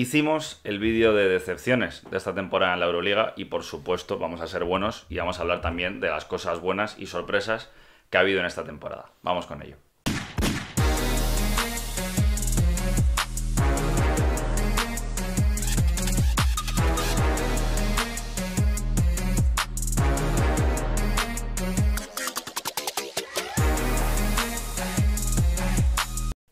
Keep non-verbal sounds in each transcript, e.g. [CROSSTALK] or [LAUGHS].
Hicimos el vídeo de decepciones de esta temporada en la Euroliga y por supuesto vamos a ser buenos y vamos a hablar también de las cosas buenas y sorpresas que ha habido en esta temporada. Vamos con ello.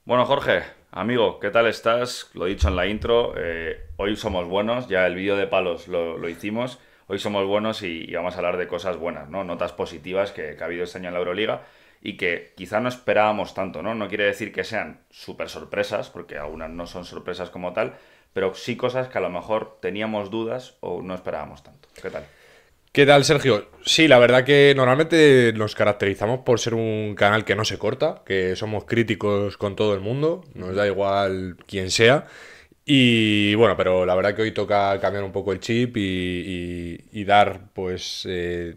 Bueno, Jorge, Amigo, ¿qué tal estás? Lo he dicho en la intro, eh, hoy somos buenos, ya el vídeo de palos lo, hicimos, hoy somos buenos y, vamos a hablar de cosas buenas, ¿no? Notas positivas que, ha habido este año en la Euroliga y que quizá no esperábamos tanto, ¿no? No quiere decir que sean súper sorpresas, porque algunas no son sorpresas como tal, pero sí cosas que a lo mejor teníamos dudas o no esperábamos tanto. ¿Qué tal? ¿Qué tal, Sergio? Sí, la verdad que normalmente nos caracterizamos por ser un canal que no se corta, que somos críticos con todo el mundo, nos da igual quién sea. Y bueno, pero la verdad que hoy toca cambiar un poco el chip y, dar pues eh,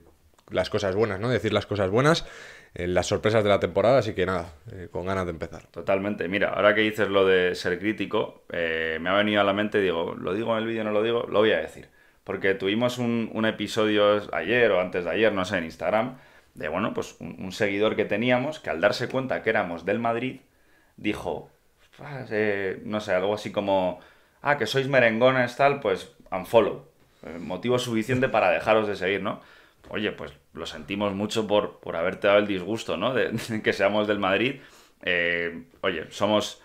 las cosas buenas, ¿no? Decir las cosas buenas, en eh, las sorpresas de la temporada, así que nada, eh, con ganas de empezar. Totalmente, mira, ahora que dices lo de ser crítico, me ha venido a la mente, digo, ¿lo digo en el vídeo no lo digo? Lo voy a decir porque tuvimos un, episodio ayer o antes de ayer, no sé, en Instagram, de bueno, pues un, seguidor que teníamos que al darse cuenta que éramos del Madrid, dijo, ah, eh, no sé, algo así como, ah, que sois merengones, tal, pues unfollow. Eh, motivo suficiente para dejaros de seguir, ¿no? Oye, pues lo sentimos mucho por, por haberte dado el disgusto, ¿no? De, [LAUGHS] que seamos del Madrid. Eh, oye, somos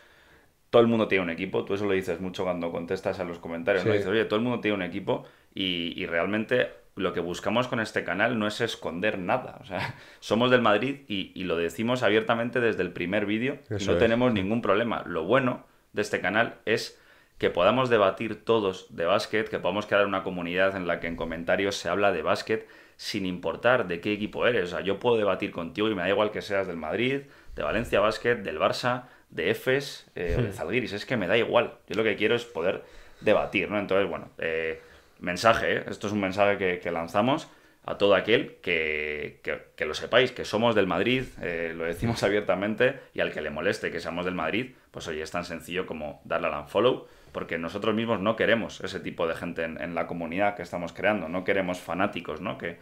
todo el mundo tiene un equipo, tú eso lo dices mucho cuando contestas a los comentarios, dices, oye, todo el mundo tiene un equipo y, realmente lo que buscamos con este canal no es esconder nada. O sea, [LAUGHS] somos del Madrid y, lo decimos abiertamente desde el primer vídeo no tenemos ningún problema. Lo bueno de este canal es que podamos debatir todos de básquet, que podamos crear una comunidad en la que en comentarios se habla de básquet sin importar de qué equipo eres. O sea, yo puedo debatir contigo y me da igual que seas del Madrid, de Valencia Básquet, del Barça, de Efes eh, o de hmm. Zalguiris. Es que me da igual. Yo lo que quiero es poder debatir, ¿no? Entonces, bueno, eh, mensaje, ¿eh? esto es un mensaje que, lanzamos a todo aquel que, lo sepáis, que somos del Madrid, eh, lo decimos abiertamente, y al que le moleste que seamos del Madrid, pues oye, es tan sencillo como darle al unfollow, porque nosotros mismos no queremos ese tipo de gente en, la comunidad que estamos creando, no queremos fanáticos, ¿no? Que,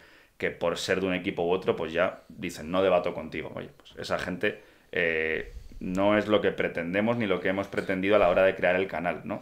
por ser de un equipo u otro, pues ya dicen, no debato contigo. Oye, pues esa gente eh, no es lo que pretendemos ni lo que hemos pretendido a la hora de crear el canal, ¿no?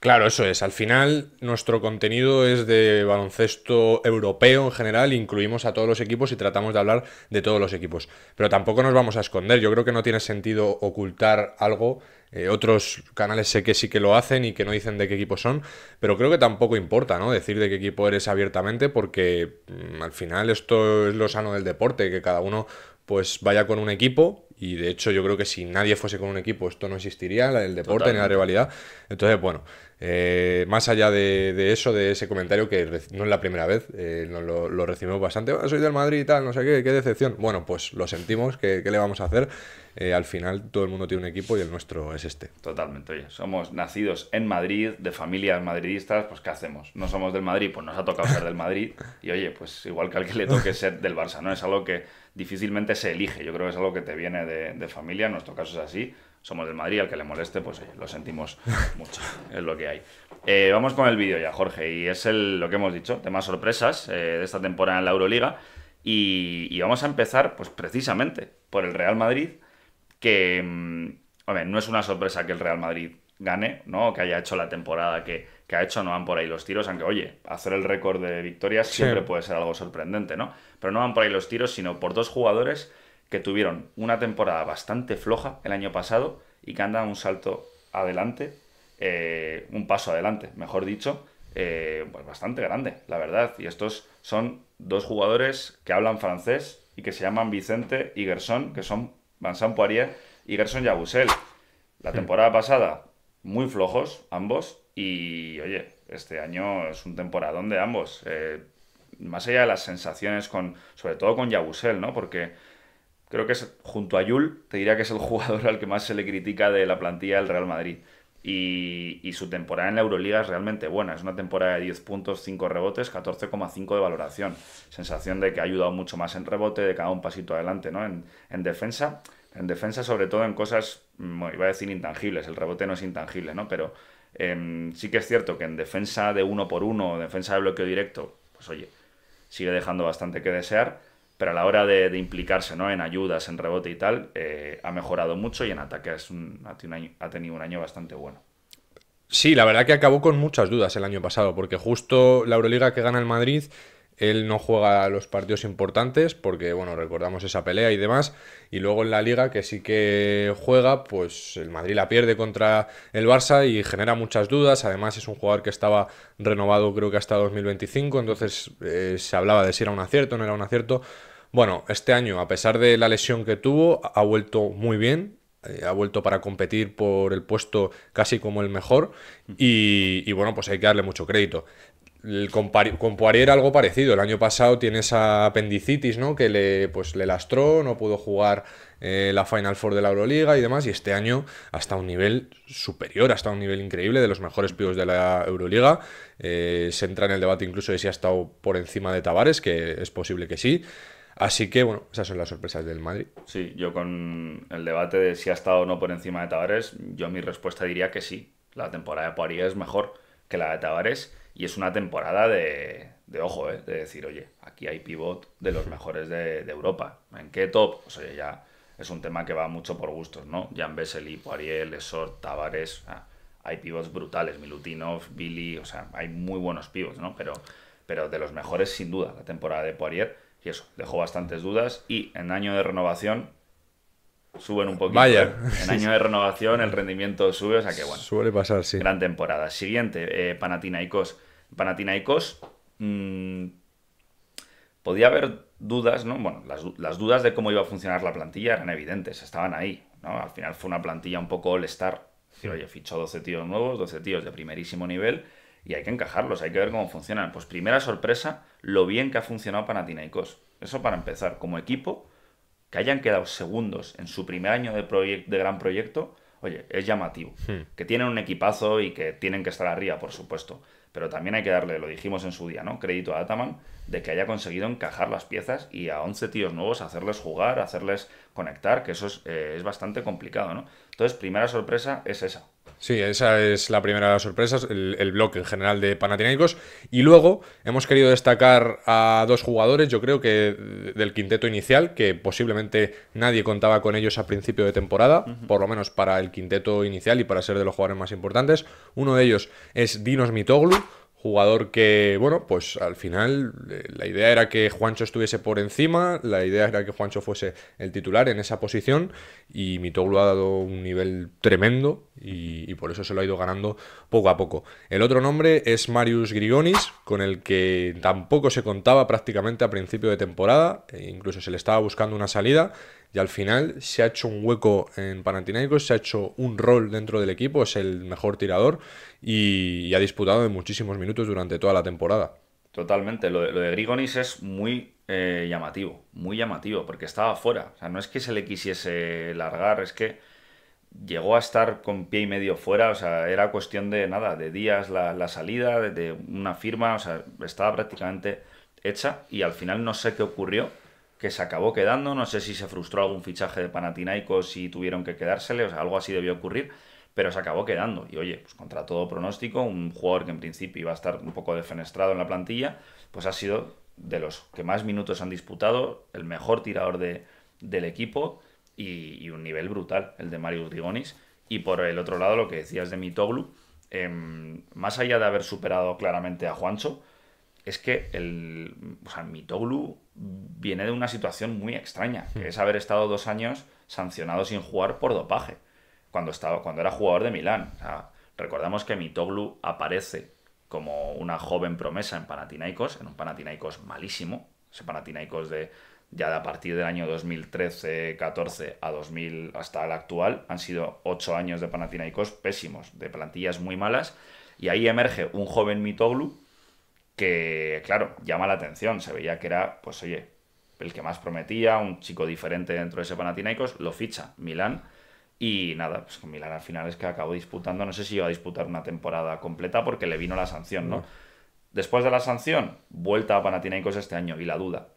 Claro, eso es. Al final, nuestro contenido es de baloncesto europeo en general, incluimos a todos los equipos y tratamos de hablar de todos los equipos. Pero tampoco nos vamos a esconder. Yo creo que no tiene sentido ocultar algo. Eh, otros canales sé que sí que lo hacen y que no dicen de qué equipo son, pero creo que tampoco importa, ¿no? Decir de qué equipo eres abiertamente, porque mm, al final esto es lo sano del deporte, que cada uno pues vaya con un equipo y de hecho, yo creo que si nadie fuese con un equipo, esto no existiría, el deporte ni la rivalidad. Entonces, bueno, eh, más allá de, eso, de ese comentario que no es la primera vez, eh, lo, recibimos bastante. Ah, soy del Madrid y tal, no sé qué, qué decepción. Bueno, pues lo sentimos, ¿qué, qué le vamos a hacer? Eh, al final, todo el mundo tiene un equipo y el nuestro es este. Totalmente, oye, somos nacidos en Madrid, de familias madridistas, pues ¿qué hacemos? No somos del Madrid, pues nos ha tocado ser del Madrid. Y oye, pues igual que al que le toque ser del Barça, ¿no? Es algo que difícilmente se elige, yo creo que es algo que te viene de de, familia, en nuestro caso es así, somos del Madrid, al que le moleste, pues lo sentimos [LAUGHS] mucho, es lo que hay. Eh, vamos con el vídeo ya, Jorge, y es el, lo que hemos dicho, temas sorpresas eh, de esta temporada en la Euroliga, y, vamos a empezar pues precisamente por el Real Madrid, que, mm, no es una sorpresa que el Real Madrid gane, ¿no? que haya hecho la temporada que, que ha hecho, no van por ahí los tiros, aunque oye, hacer el récord de victorias siempre puede ser algo sorprendente, ¿no? Pero no van por ahí los tiros, sino por dos jugadores que tuvieron una temporada bastante floja el año pasado y que han dado un salto adelante, eh, un paso adelante, mejor dicho, eh, pues bastante grande, la verdad. Y estos son dos jugadores que hablan francés y que se llaman Vicente y Gerson, que son Vincent Poirier y Gerson Yabusel. La temporada pasada, muy flojos ambos, y oye, este año es un temporadón de ambos. Eh, más allá de las sensaciones con, sobre todo con Yabusel, ¿no? Porque creo que es junto a Yul, te diría que es el [LAUGHS] jugador al que más se le critica de la plantilla del Real Madrid. Y, su temporada en la Euroliga es realmente buena. Es una temporada de 10 puntos, 5 rebotes, 14,5 de valoración. Sensación de que ha ayudado mucho más en rebote, de cada un pasito adelante, ¿no? En, defensa, en defensa sobre todo en cosas, mm, iba a decir intangibles, el rebote no es intangible, ¿no? Pero em, sí que es cierto que en defensa de uno por uno, defensa de bloqueo directo, pues oye, sigue dejando bastante que desear pero a la hora de, implicarse ¿no? en ayudas, en rebote y tal, eh, ha mejorado mucho y en ataque es ha, tenido un año, bastante bueno. Sí, la verdad que acabó con muchas dudas el año pasado, porque justo la Euroliga que gana el Madrid él no juega los partidos importantes porque, bueno, recordamos esa pelea y demás. Y luego en la liga que sí que juega, pues el Madrid la pierde contra el Barça y genera muchas dudas. Además es un jugador que estaba renovado creo que hasta 2025, entonces eh, se hablaba de si era un acierto o no era un acierto. Bueno, este año, a pesar de la lesión que tuvo, ha vuelto muy bien, eh, ha vuelto para competir por el puesto casi como el mejor y, bueno, pues hay que darle mucho crédito. El con, Poirier algo parecido. El año pasado tiene esa apendicitis, ¿no? Que le, pues, le lastró, no pudo jugar eh, la Final Four de la Euroliga y demás. Y este año hasta un nivel superior, hasta un nivel increíble, de los mejores pibos de la Euroliga. Eh, se entra en el debate incluso de si ha estado por encima de Tavares, que es posible que sí. Así que, bueno, esas son las sorpresas del Madrid. Sí, yo con el debate de si ha estado o no por encima de Tavares, yo mi respuesta diría que sí. La temporada de Poirier es mejor que la de Tavares y es una temporada de, ojo, eh, de decir, oye, aquí hay pivot de los mejores de, Europa. ¿En qué top? O sea, ya es un tema que va mucho por gustos, ¿no? Jan Besseli, Poirier, Lesor, Tavares. hay pivots brutales, Milutinov, Billy, o sea, hay muy buenos pivots, ¿no? Pero, pero de los mejores, sin duda, la temporada de Poirier y eso, dejó bastantes dudas y en año de renovación suben un poquito. Vaya. ¿eh? En año de renovación el rendimiento sube, o sea que bueno. Suele pasar, sí. Gran temporada. Siguiente, eh, Panathinaikos. Panathinaikos mmm, podía haber dudas, ¿no? Bueno, las, dudas de cómo iba a funcionar la plantilla eran evidentes, estaban ahí, Al final fue una plantilla un poco all-star. oye, fichó 12 tíos nuevos, 12 tíos de primerísimo nivel y hay que encajarlos, hay que ver cómo funcionan. Pues primera sorpresa, lo bien que ha funcionado Panathinaikos. Eso para empezar, como equipo, que hayan quedado segundos en su primer año de, de gran proyecto, oye, es llamativo. Hmm. Que tienen un equipazo y que tienen que estar arriba, por supuesto. Pero también hay que darle, lo dijimos en su día, ¿no? Crédito a Ataman de que haya conseguido encajar las piezas y a 11 tíos nuevos hacerles jugar, hacerles conectar, que eso es, eh, es bastante complicado, ¿no? Entonces, primera sorpresa es esa, Sí, esa es la primera de las sorpresas, el bloque en general de Panathinaikos. Y luego hemos querido destacar a dos jugadores, yo creo que del quinteto inicial, que posiblemente nadie contaba con ellos a principio de temporada, por lo menos para el quinteto inicial y para ser de los jugadores más importantes. Uno de ellos es Dinos Mitoglu, Jugador que, bueno, pues al final eh, la idea era que Juancho estuviese por encima, la idea era que Juancho fuese el titular en esa posición y Mitoglu ha dado un nivel tremendo y, por eso se lo ha ido ganando poco a poco. El otro nombre es Marius Grigonis, con el que tampoco se contaba prácticamente a principio de temporada, e incluso se le estaba buscando una salida y al final se ha hecho un hueco en Panathinaikos, se ha hecho un rol dentro del equipo, es el mejor tirador y, ha disputado en muchísimos minutos durante toda la temporada. Totalmente, lo de, Grigonis es muy eh, llamativo, muy llamativo, porque estaba fuera. O sea, no es que se le quisiese largar, es que llegó a estar con pie y medio fuera, o sea, era cuestión de nada, de días la, salida, de, de, una firma, o sea, estaba prácticamente hecha y al final no sé qué ocurrió que se acabó quedando. No sé si se frustró algún fichaje de Panathinaikos si tuvieron que quedársele, o sea, algo así debió ocurrir, pero se acabó quedando. Y oye, pues contra todo pronóstico, un jugador que en principio iba a estar un poco defenestrado en la plantilla, pues ha sido de los que más minutos han disputado, el mejor tirador del equipo y, un nivel brutal, el de Marius Rigonis. Y por el otro lado, lo que decías de Mitoglu, em, más allá de haber superado claramente a Juancho, es que el, o sea, Mitoglu viene de una situación muy extraña, que hmm. es haber estado dos años sancionado sin jugar por dopaje, cuando, estaba, cuando era jugador de Milán. recordamos que Mitoglu aparece como una joven promesa en Panathinaikos, en un Panathinaikos malísimo, ese Panathinaikos de ya de a partir del año 2013-14 a 2000 hasta el actual han sido ocho años de Panathinaikos pésimos, de plantillas muy malas y ahí emerge un joven Mitoglu que, claro, llama la atención. Se veía que era, pues oye, el que más prometía, un chico diferente dentro de ese Panathinaikos, lo ficha Milán. Y nada, pues Milán al final es que acabó disputando, no sé si iba a disputar una temporada completa porque le vino la sanción, ¿no? Mm. Después de la sanción, vuelta a Panathinaikos este año y la duda.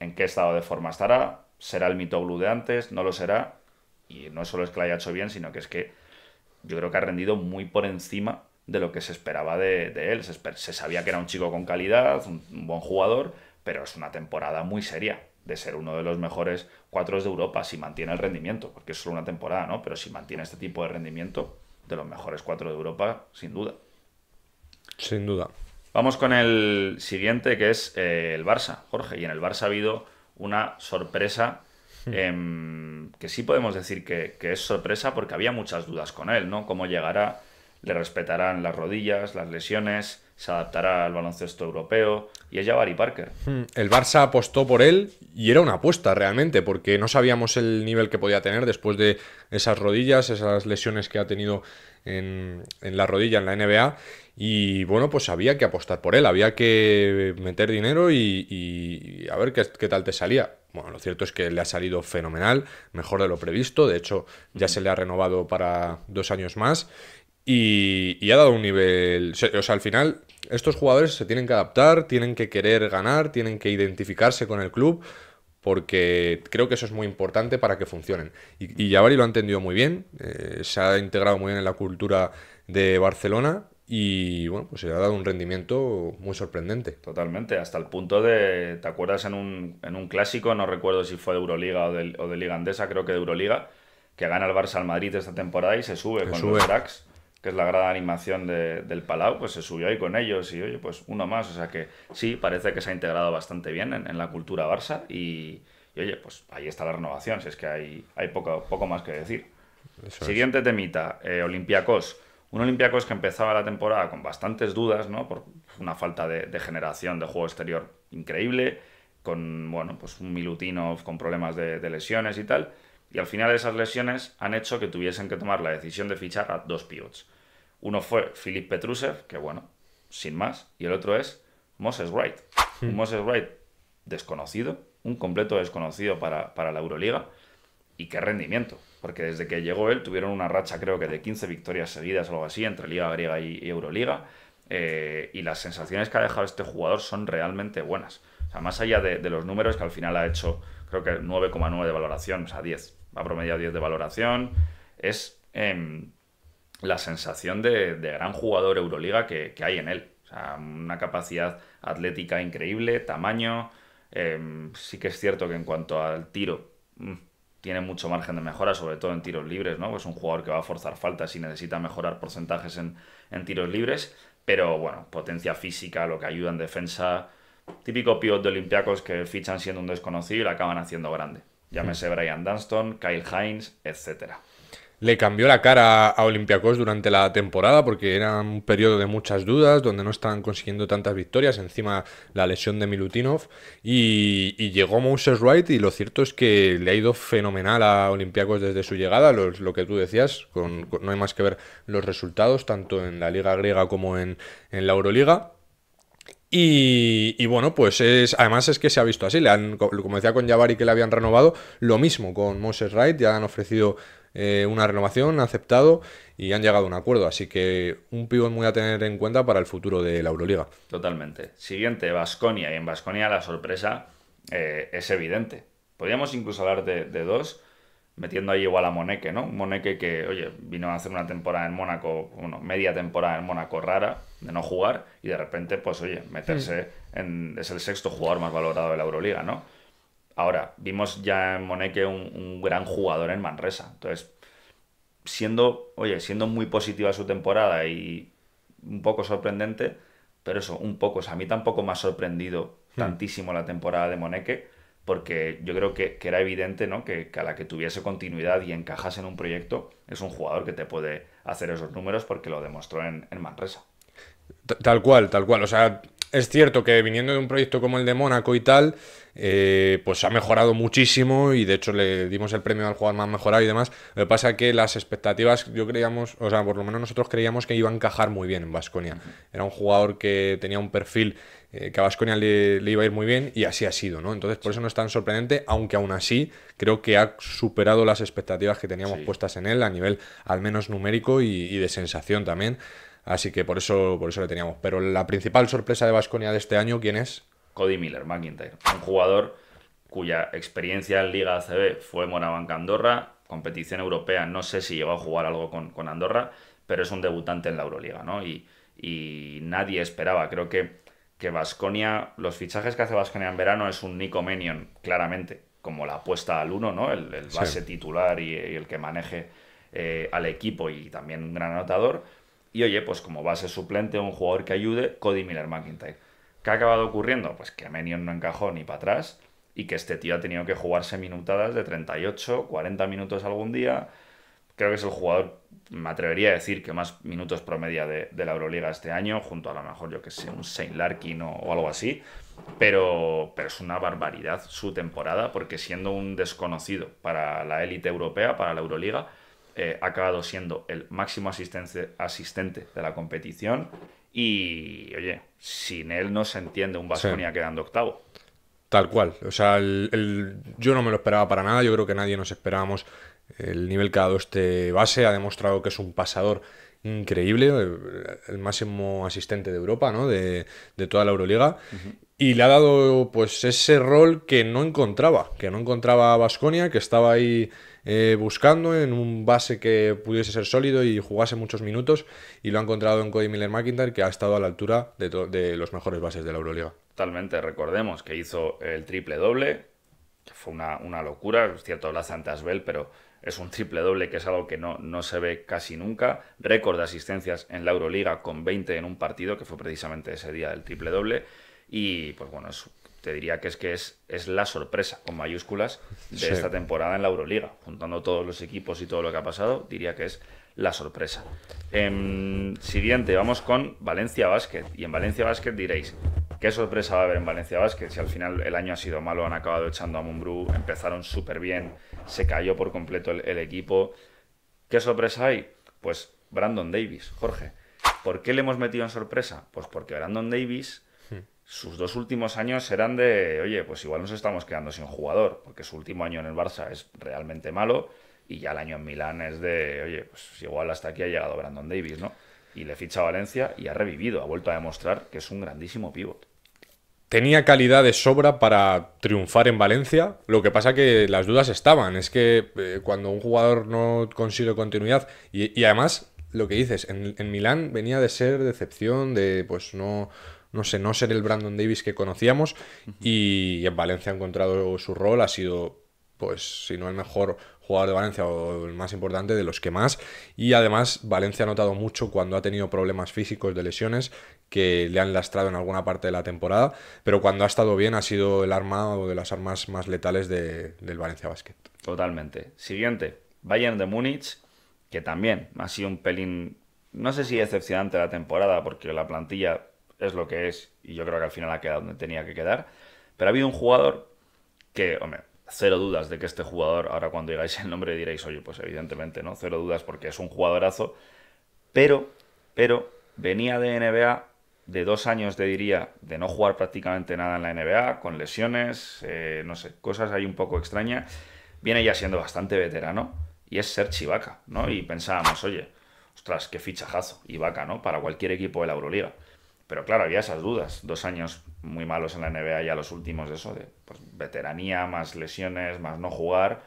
¿En qué estado de forma estará? ¿Será el mito blue de antes? ¿No lo será? Y no solo es que lo haya hecho bien, sino que es que yo creo que ha rendido muy por encima de lo que se esperaba de, él. Se, sabía que era un chico con calidad, un, buen jugador, pero es una temporada muy seria de ser uno de los mejores cuatro de Europa si mantiene el rendimiento, porque es solo una temporada, ¿no? Pero si mantiene este tipo de rendimiento, de los mejores cuatro de Europa, sin duda. Sin duda. Vamos con el siguiente, que es eh, el Barça, Jorge. Y en el Barça ha habido una sorpresa hmm. em, que sí podemos decir que, que, es sorpresa porque había muchas dudas con él, ¿no? Cómo llegará, le respetarán las rodillas, las lesiones, se adaptará al baloncesto europeo y es ya Barry Parker. Hmm, el Barça apostó por él y era una apuesta realmente porque no sabíamos el nivel que podía tener después de esas rodillas, esas lesiones que ha tenido en, la rodilla en la NBA y bueno, pues había que apostar por él, había que meter dinero y, a ver qué, qué, tal te salía. Bueno, lo cierto es que le ha salido fenomenal, mejor de lo previsto, de hecho ya se le ha renovado para dos años más y, ha dado un nivel. O sea, al final, estos jugadores se tienen que adaptar, tienen que querer ganar, tienen que identificarse con el club, porque creo que eso es muy importante para que funcionen. Y, y lo ha entendido muy bien, eh, se ha integrado muy bien en la cultura de Barcelona. Y bueno, pues se le ha dado un rendimiento muy sorprendente. Totalmente, hasta el punto de. ¿Te acuerdas en un, en un clásico? No recuerdo si fue de Euroliga o de, o Liga Andesa, creo que de Euroliga, que gana el Barça al Madrid esta temporada y se sube con los cracks que es la gran animación del Palau, pues se subió ahí con ellos y oye, pues uno más. O sea que sí, parece que se ha integrado bastante bien en, la cultura Barça y, oye, pues ahí está la renovación, si es que hay, hay poco, poco más que decir. Siguiente temita, eh, Olympiacos. Un Olympiacos que empezaba la temporada con bastantes dudas, ¿no? Por una falta de, generación de juego exterior increíble, con, bueno, pues un Milutinov con problemas de, de lesiones y tal. Y al final esas lesiones han hecho que tuviesen que tomar la decisión de fichar a dos pivots. Uno fue Philippe Petrusev, que bueno, sin más, y el otro es Moses Wright. Hmm. Un Moses Wright desconocido, un completo desconocido para, la Euroliga, y qué rendimiento, porque desde que llegó él tuvieron una racha creo que de 15 victorias seguidas o algo así entre Liga Griega y, Euroliga, eh, y las sensaciones que ha dejado este jugador son realmente buenas. O sea, más allá de, los números que al final ha hecho, creo que 9,9 de valoración, o sea, 10, ha promediado 10 de valoración, es... Em, la sensación de, gran jugador Euroliga que, hay en él. O sea, una capacidad atlética increíble, tamaño. Em, sí que es cierto que en cuanto al tiro, mm, tiene mucho margen de mejora, sobre todo en tiros libres, ¿no? Es un jugador que va a forzar faltas y necesita mejorar porcentajes en, tiros libres. Pero bueno, potencia física, lo que ayuda en defensa. Típico pivot de Olympiacos que fichan siendo un desconocido y la acaban haciendo grande. Llámese Brian Dunston, Kyle Hines, etcétera le cambió la cara a Olympiacos durante la temporada porque era un periodo de muchas dudas, donde no estaban consiguiendo tantas victorias, encima la lesión de Milutinov, y, llegó Moses Wright y lo cierto es que le ha ido fenomenal a Olympiacos desde su llegada, lo, que tú decías, con, no hay más que ver los resultados, tanto en la liga griega como en, la Euroliga. Y, bueno, pues es, además es que se ha visto así. Le han, como decía con Jabari que le habían renovado, lo mismo con Moses Wright, ya han ofrecido eh, una renovación, ha aceptado y han llegado a un acuerdo. Así que un pivot muy a tener en cuenta para el futuro de la Euroliga. Totalmente. Siguiente, Basconia. Y en Basconia la sorpresa eh, es evidente. Podríamos incluso hablar de, dos, metiendo ahí igual a Moneque, ¿no? Moneque que, oye, vino a hacer una temporada en Mónaco, bueno, media temporada en Mónaco rara, de no jugar, y de repente, pues, oye, meterse en. Es el sexto jugador más valorado de la Euroliga, ¿no? Ahora, vimos ya en Moneque un, gran jugador en Manresa. Entonces, siendo, oye, siendo muy positiva su temporada y un poco sorprendente, pero eso, un poco. O sea, a mí tampoco me ha sorprendido hmm. tantísimo la temporada de Moneque, porque yo creo que, era evidente ¿no? Que, a la que tuviese continuidad y encajase en un proyecto, es un jugador que te puede hacer esos números porque lo demostró en, en Manresa. Tal cual, tal cual. O sea, es cierto que viniendo de un proyecto como el de Mónaco y tal, eh, pues ha mejorado muchísimo y de hecho le dimos el premio al jugador más mejorado y demás. Lo que pasa es que las expectativas, yo creíamos, o sea, por lo menos nosotros creíamos que iba a encajar muy bien en Vasconia. Era un jugador que tenía un perfil eh, que a Vasconia le, iba a ir muy bien y así ha sido, ¿no? Entonces por eso no es tan sorprendente, aunque aún así creo que ha superado las expectativas que teníamos puestas en él a nivel al menos numérico y de sensación también. Así que por eso, por eso le teníamos. Pero la principal sorpresa de Vasconia de este año, ¿quién es? Cody Miller, McIntyre. Un jugador cuya experiencia en Liga ACB fue Morabanca Andorra, competición europea, no sé si llegó a jugar algo con, Andorra, pero es un debutante en la Euroliga, ¿no? Y, nadie esperaba, creo que, que Vasconia, los fichajes que hace Vasconia en verano es un Nico Menion, claramente, como la apuesta al uno, ¿no? El, base titular y, el que maneje eh, al equipo y también un gran anotador y oye, pues como base suplente, un jugador que ayude, Cody Miller McIntyre. ¿Qué ha acabado ocurriendo? Pues que Menion no encajó ni para atrás y que este tío ha tenido que jugarse minutadas de 38, 40 minutos algún día. Creo que es el jugador, me atrevería a decir, que más minutos promedia de, la Euroliga este año, junto a lo mejor, yo que sé, un Saint Larkin o, o algo así. Pero, pero es una barbaridad su temporada, porque siendo un desconocido para la élite europea, para la Euroliga, eh, ha acabado siendo el máximo asistente, asistente de la competición. Y, oye, sin él no se entiende un Basconia quedando octavo. Tal cual. O sea, yo no me lo esperaba para nada. Yo creo que nadie nos esperábamos el nivel que ha dado este base. Ha demostrado que es un pasador increíble, el, máximo asistente de Europa, ¿no? De, toda la Euroliga. Y le ha dado, pues, ese rol que no encontraba, que no encontraba Basconia, que estaba ahí eh, buscando en un base que pudiese ser sólido y jugase muchos minutos y lo ha encontrado en Cody Miller McIntyre que ha estado a la altura de, los mejores bases de la Euroliga. Totalmente, recordemos que hizo el triple doble, que fue una, locura, es cierto, la Santas Bell, pero es un triple doble que es algo que no, no, se ve casi nunca. Récord de asistencias en la Euroliga con 20 en un partido, que fue precisamente ese día del triple doble. Y pues bueno, es te diría que es que es, es la sorpresa, con mayúsculas, de esta temporada en la Euroliga. Juntando todos los equipos y todo lo que ha pasado, diría que es la sorpresa. Em, siguiente, vamos con Valencia Basket. Y en Valencia Basket diréis, ¿qué sorpresa va a haber en Valencia Básquet? Si al final el año ha sido malo, han acabado echando a Mumbrú, empezaron súper bien, se cayó por completo el, el equipo. ¿Qué sorpresa hay? Pues Brandon Davis, Jorge. ¿Por qué le hemos metido en sorpresa? Pues porque Brandon Davis sus dos últimos años serán de, oye, pues igual nos estamos quedando sin jugador, porque su último año en el Barça es realmente malo y ya el año en Milán es de, oye, pues igual hasta aquí ha llegado Brandon Davis, ¿no? Y le ficha a Valencia y ha revivido, ha vuelto a demostrar que es un grandísimo pívot. Tenía calidad de sobra para triunfar en Valencia, lo que pasa que las dudas estaban, es que eh, cuando un jugador no consigue continuidad y, además lo que dices, en, en Milán venía de ser decepción, de pues no no sé, no ser el Brandon Davis que conocíamos y en Valencia ha encontrado su rol, ha sido pues si no el mejor jugador de Valencia o el más importante de los que más y además Valencia ha notado mucho cuando ha tenido problemas físicos de lesiones que le han lastrado en alguna parte de la temporada pero cuando ha estado bien ha sido el arma o de las armas más letales de, del Valencia Basket totalmente siguiente Bayern de Múnich que también ha sido un pelín no sé si decepcionante la temporada porque la plantilla es lo que es y yo creo que al final ha quedado donde tenía que quedar. Pero ha habido un jugador que, hombre, cero dudas de que este jugador, ahora cuando digáis el nombre diréis, oye, pues evidentemente, ¿no? Cero dudas porque es un jugadorazo, pero, pero venía de NBA de dos años, te diría, de no jugar prácticamente nada en la NBA, con lesiones, eh, no sé, cosas ahí un poco extrañas. Viene ya siendo bastante veterano y es ser Chivaca, ¿no? Y pensábamos, oye, ostras, qué fichajazo, vaca ¿no? Para cualquier equipo de la Euroliga. Pero claro, había esas dudas. Dos años muy malos en la NBA, ya los últimos de eso, de pues, veteranía, más lesiones, más no jugar.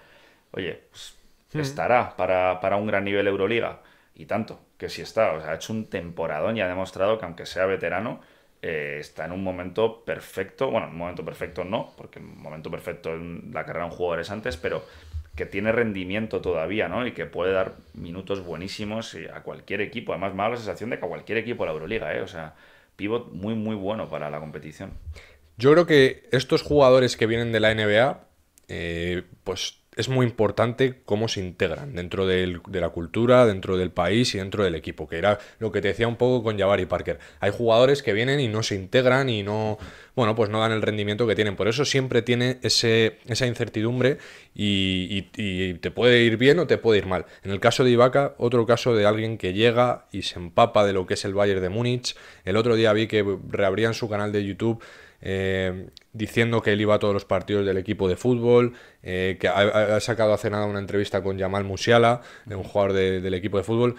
Oye, pues, estará para, para, un gran nivel Euroliga. Y tanto, que sí está. O sea, ha hecho un temporadón y ha demostrado que aunque sea veterano, eh, está en un momento perfecto. Bueno, un momento perfecto no, porque un momento perfecto en la carrera de un jugador es antes, pero que tiene rendimiento todavía, ¿no? Y que puede dar minutos buenísimos eh, a cualquier equipo. Además, me da la sensación de que a cualquier equipo de la Euroliga, ¿eh? O sea, pivot muy, muy bueno para la competición. Yo creo que estos jugadores que vienen de la NBA, eh, pues es muy importante cómo se integran dentro de la cultura, dentro del país y dentro del equipo, que era lo que te decía un poco con Jabari Parker. Hay jugadores que vienen y no se integran y no, bueno, pues no dan el rendimiento que tienen. Por eso siempre tiene esa incertidumbre y, y te puede ir bien o te puede ir mal. En el caso de Ibaka, otro caso de alguien que llega y se empapa de lo que es el Bayern de Múnich. El otro día vi que reabrían su canal de YouTube eh, diciendo que él iba a todos los partidos del equipo de fútbol, eh, que ha, sacado hace nada una entrevista con Yamal Musiala, de un jugador del equipo de fútbol.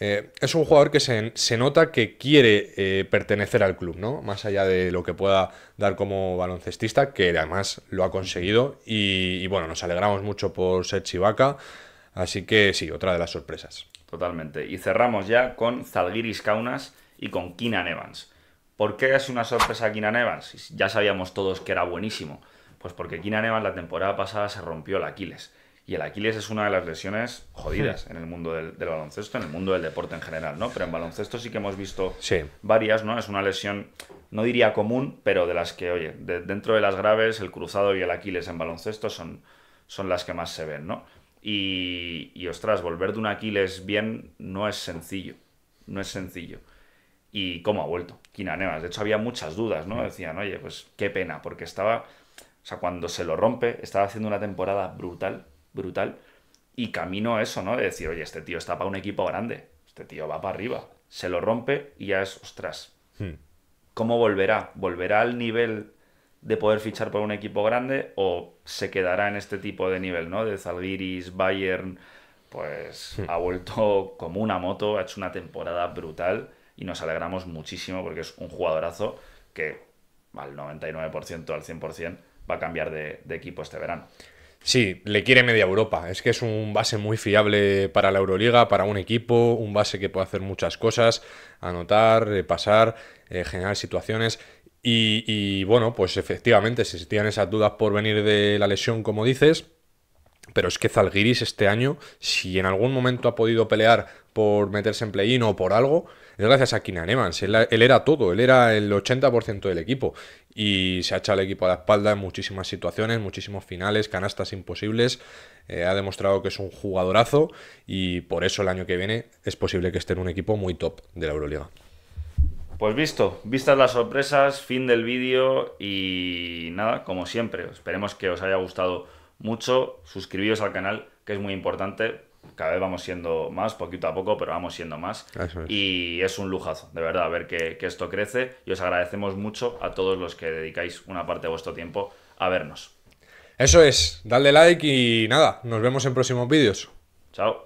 Eh, es un jugador que se, nota que quiere pertenecer al club, ¿no? Más allá de lo que pueda dar como baloncestista, que además lo ha conseguido. Y, bueno, nos alegramos mucho por ser Chivaca. Así que sí, otra de las sorpresas. Totalmente. Y cerramos ya con Zalgiris Kaunas y con Kina Evans. ¿Por qué es una sorpresa Keenan Evans? Ya sabíamos todos que era buenísimo. Pues porque Keenan Evans la temporada pasada se rompió el Aquiles. Y el Aquiles es una de las lesiones jodidas en el mundo del, baloncesto, en el mundo del deporte en general, ¿no? Pero en baloncesto sí que hemos visto varias, ¿no? Es una lesión, no diría común, pero de las que, oye, dentro de las graves, el cruzado y el Aquiles en baloncesto son, son las que más se ven, ¿no? Y, y ostras, volver de un Aquiles bien no es sencillo. No es sencillo y cómo ha vuelto Kina Nevas. De hecho, había muchas dudas, ¿no? Mm. Decían, oye, pues qué pena, porque estaba, o sea, cuando se lo rompe, estaba haciendo una temporada brutal, brutal, y camino a eso, ¿no? De decir, oye, este tío está para un equipo grande, este tío va para arriba, se lo rompe y ya es, ostras, hmm. ¿cómo volverá? ¿Volverá al nivel de poder fichar por un equipo grande o se quedará en este tipo de nivel, ¿no? De Zalgiris, Bayern, pues hmm. ha vuelto como una moto, ha hecho una temporada brutal y nos alegramos muchísimo porque es un jugadorazo que al 99%, al 100%, va a cambiar de, equipo este verano. Sí, le quiere media Europa. Es que es un base muy fiable para la Euroliga, para un equipo, un base que puede hacer muchas cosas, anotar, eh, pasar, eh, generar situaciones. Y, bueno, pues efectivamente, si tienen esas dudas por venir de la lesión, como dices, pero es que Zalgiris este año, si en algún momento ha podido pelear por meterse en play-in o por algo, gracias a Keenan Evans. Él, era todo, él era el 80% del equipo. Y se ha echado el equipo a la espalda en muchísimas situaciones, muchísimos finales, canastas imposibles. Eh, ha demostrado que es un jugadorazo y por eso el año que viene es posible que esté en un equipo muy top de la Euroliga. Pues visto, vistas las sorpresas, fin del vídeo y nada, como siempre, esperemos que os haya gustado mucho, Suscribiros al canal, que es muy importante cada vez vamos siendo más, poquito a poco, pero vamos siendo más. Y es un lujazo, de verdad, ver que, que, esto crece y os agradecemos mucho a todos los que dedicáis una parte de vuestro tiempo a vernos. Eso es, dale like y nada, nos vemos en próximos vídeos. Chao.